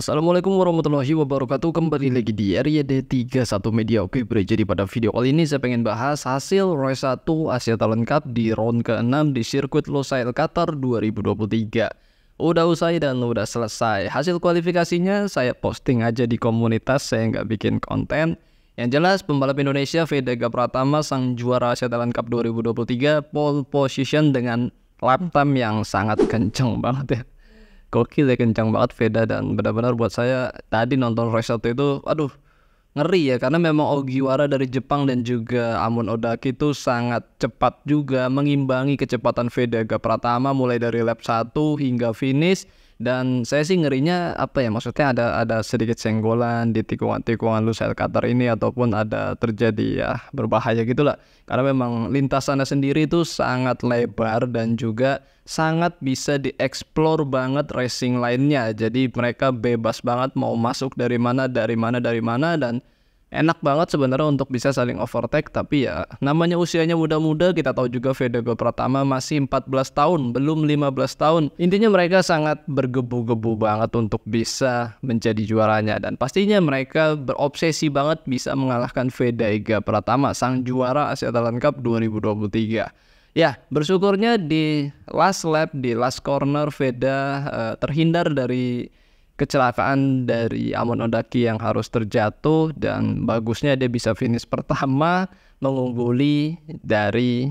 Assalamualaikum warahmatullahi wabarakatuh Kembali lagi di RYD31 Media Oke bro, jadi pada video kali ini saya pengen bahas hasil Roy 1 Asia Talent Cup di round ke-6 di sirkuit Losail Qatar 2023 Udah usai dan udah selesai Hasil kualifikasinya saya posting aja di komunitas Saya nggak bikin konten yang jelas pembalap Indonesia Veda Pratama sang juara Asia Talent Cup 2023 pole position dengan lap time yang sangat kenceng banget ya gokil ya kencang banget Veda dan benar-benar buat saya tadi nonton race satu itu aduh ngeri ya karena memang Ogiwara dari Jepang dan juga Amun Odaki itu sangat cepat juga mengimbangi kecepatan Veda Pratama mulai dari lap 1 hingga finish dan saya sih ngerinya apa ya maksudnya ada ada sedikit senggolan di tikungan-tikungan Lusail Qatar ini ataupun ada terjadi ya berbahaya gitulah. Karena memang lintasannya sendiri itu sangat lebar dan juga sangat bisa dieksplor banget racing lainnya. Jadi mereka bebas banget mau masuk dari mana dari mana dari mana dan enak banget sebenarnya untuk bisa saling overtake tapi ya namanya usianya muda-muda kita tahu juga Fedego Pratama masih 14 tahun belum 15 tahun intinya mereka sangat bergebu-gebu banget untuk bisa menjadi juaranya dan pastinya mereka berobsesi banget bisa mengalahkan Fedega pertama sang juara Asia Talent Cup 2023 Ya, bersyukurnya di last lap, di last corner Veda uh, eh, terhindar dari kecelakaan dari Amon Odaki yang harus terjatuh dan bagusnya dia bisa finish pertama mengungguli dari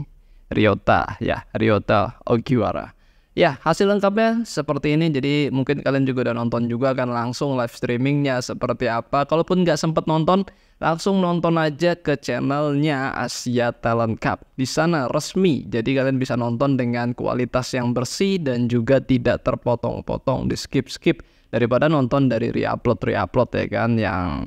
Ryota ya Ryota Ogiwara ya hasil lengkapnya seperti ini jadi mungkin kalian juga udah nonton juga kan langsung live streamingnya seperti apa kalaupun nggak sempet nonton langsung nonton aja ke channelnya Asia Talent Cup di sana resmi jadi kalian bisa nonton dengan kualitas yang bersih dan juga tidak terpotong-potong di skip-skip daripada nonton dari reupload reupload ya kan yang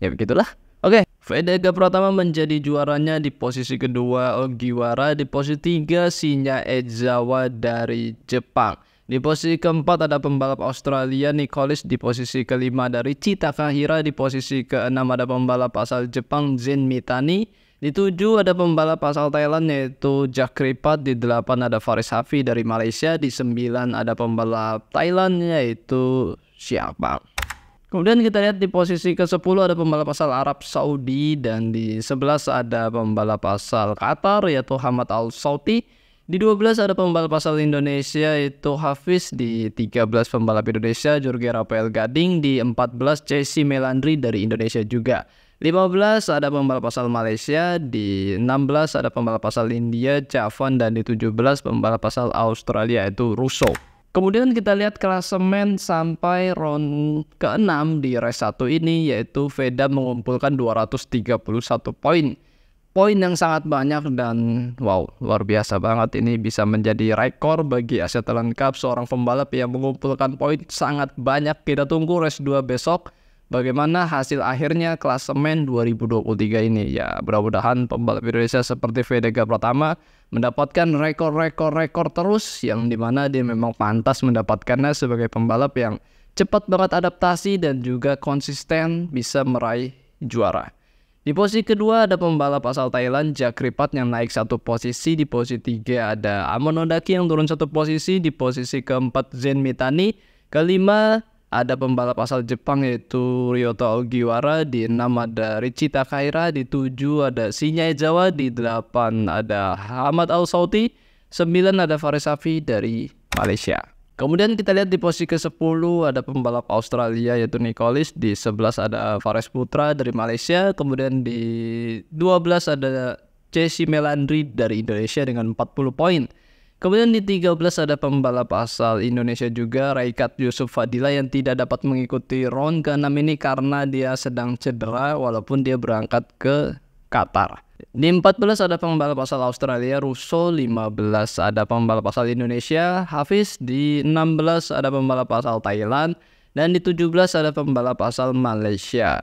ya begitulah oke okay. Fedega Pratama menjadi juaranya di posisi kedua Ogiwara di posisi tiga Shinya Ezawa dari Jepang di posisi keempat ada pembalap Australia Nicholas di posisi kelima dari Chita Kahira di posisi keenam ada pembalap asal Jepang Zen Mitani di tujuh ada pembalap asal Thailand yaitu Jack Kripat, di delapan ada Faris Hafi dari Malaysia, di sembilan ada pembalap Thailand yaitu siapa? Kemudian kita lihat di posisi ke-10 ada pembalap asal Arab Saudi dan di 11 ada pembalap asal Qatar yaitu Hamad Al Sauti. Di 12 ada pembalap asal Indonesia yaitu Hafiz, di 13 pembalap Indonesia Jorge Rafael Gading, di 14 Jesse Melandri dari Indonesia juga. 15 ada pembalap asal Malaysia, di 16 ada pembalap asal India, Javan dan di 17 pembalap asal Australia yaitu Russo. Kemudian kita lihat klasemen sampai round ke-6 di race 1 ini yaitu Veda mengumpulkan 231 poin. Poin yang sangat banyak dan wow luar biasa banget ini bisa menjadi rekor bagi Asia Talent Cup seorang pembalap yang mengumpulkan poin sangat banyak. Kita tunggu race 2 besok bagaimana hasil akhirnya klasemen 2023 ini. Ya, mudah-mudahan pembalap Indonesia seperti Vedega pertama mendapatkan rekor-rekor-rekor terus yang dimana dia memang pantas mendapatkannya sebagai pembalap yang cepat banget adaptasi dan juga konsisten bisa meraih juara. Di posisi kedua ada pembalap asal Thailand Jack Jakripat yang naik satu posisi, di posisi tiga ada Amon Ondaki yang turun satu posisi, di posisi keempat Zen Mitani, kelima ada pembalap asal Jepang yaitu Ryoto Ogiwara di 6 ada Richie Kaira di 7 ada Shinya Jawa di 8 ada Ahmad Al Sauti 9 ada Faris Safi dari Malaysia Kemudian kita lihat di posisi ke-10 ada pembalap Australia yaitu Nicholas di 11 ada Faris Putra dari Malaysia, kemudian di 12 ada Jesse Melandri dari Indonesia dengan 40 poin. Kemudian di 13 ada pembalap asal Indonesia juga Raikat Yusuf Fadila yang tidak dapat mengikuti round ke-6 ini karena dia sedang cedera walaupun dia berangkat ke Qatar. Di 14 ada pembalap asal Australia Russo, 15 ada pembalap asal Indonesia Hafiz, di 16 ada pembalap asal Thailand dan di 17 ada pembalap asal Malaysia.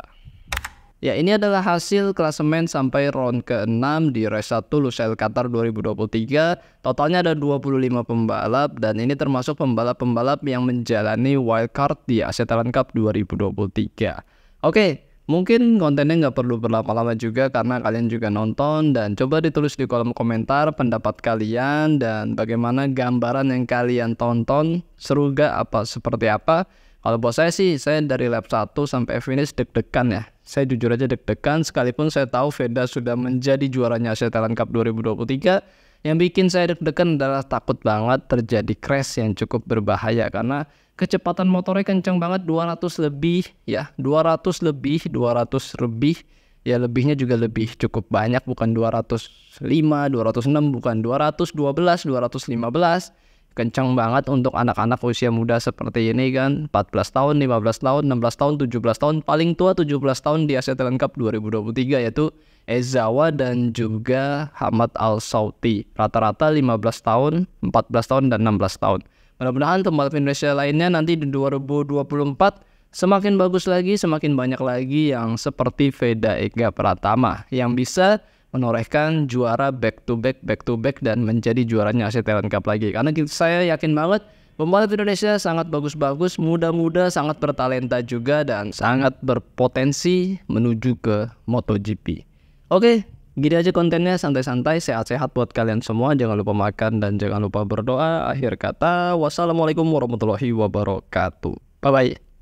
Ya, ini adalah hasil klasemen sampai round ke-6 di race 1 Lusail Qatar 2023. Totalnya ada 25 pembalap dan ini termasuk pembalap-pembalap yang menjalani wildcard di Asia Talent Cup 2023. Oke, mungkin kontennya nggak perlu berlama-lama juga karena kalian juga nonton dan coba ditulis di kolom komentar pendapat kalian dan bagaimana gambaran yang kalian tonton seru gak apa seperti apa. Kalau buat saya sih, saya dari lap 1 sampai finish deg-degan ya saya jujur aja deg-degan sekalipun saya tahu Veda sudah menjadi juaranya Asia Talent Cup 2023 yang bikin saya deg-degan adalah takut banget terjadi crash yang cukup berbahaya karena kecepatan motornya kencang banget 200 lebih ya 200 lebih 200 lebih ya lebihnya juga lebih cukup banyak bukan 205 206 bukan 212 215 kencang banget untuk anak-anak usia muda seperti ini kan 14 tahun, 15 tahun, 16 tahun, 17 tahun paling tua 17 tahun di Asia Terlengkap Cup 2023 yaitu Ezawa dan juga Hamad Al Sauti rata-rata 15 tahun, 14 tahun dan 16 tahun mudah-mudahan tempat Indonesia lainnya nanti di 2024 semakin bagus lagi, semakin banyak lagi yang seperti Veda Ega Pratama yang bisa menorehkan juara back to back back to back dan menjadi juaranya Asia Talent Cup lagi. Karena saya yakin banget pembalap Indonesia sangat bagus-bagus, muda-muda, sangat bertalenta juga dan sangat berpotensi menuju ke MotoGP. Oke, gini aja kontennya santai-santai, sehat-sehat buat kalian semua. Jangan lupa makan dan jangan lupa berdoa. Akhir kata, wassalamualaikum warahmatullahi wabarakatuh. Bye bye.